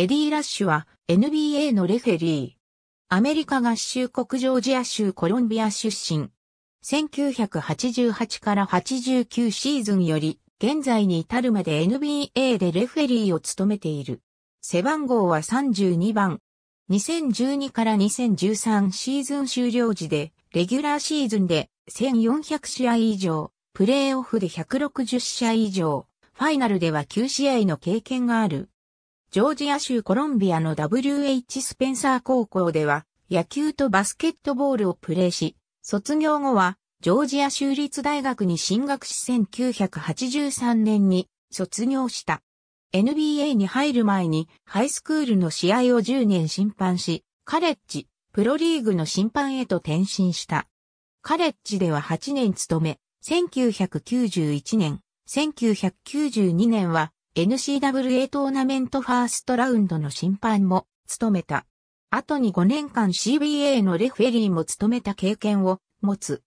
エディ・ラッシュは NBA のレフェリー。アメリカ合衆国ジョージア州コロンビア出身。1988から89シーズンより現在に至るまで NBA でレフェリーを務めている。背番号は32番。2012から2013シーズン終了時で、レギュラーシーズンで1400試合以上、プレーオフで160試合以上、ファイナルでは9試合の経験がある。ジョージア州コロンビアの WH スペンサー高校では野球とバスケットボールをプレーし、卒業後はジョージア州立大学に進学し1983年に卒業した。NBA に入る前にハイスクールの試合を10年審判し、カレッジ、プロリーグの審判へと転身した。カレッジでは8年勤め、1991年、1992年は n c w a トーナメントファーストラウンドの審判も務めた。後に5年間 CBA のレフェリーも務めた経験を持つ。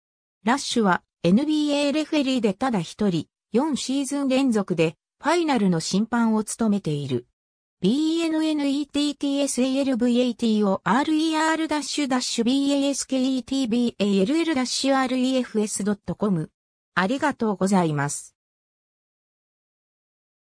ラッシュは NBA レフェリーでただ一人、4シーズン連続でファイナルの審判を務めている。BNNETTSALVAT を RER-BASKETBALL-REFS.com。ありがとうございます。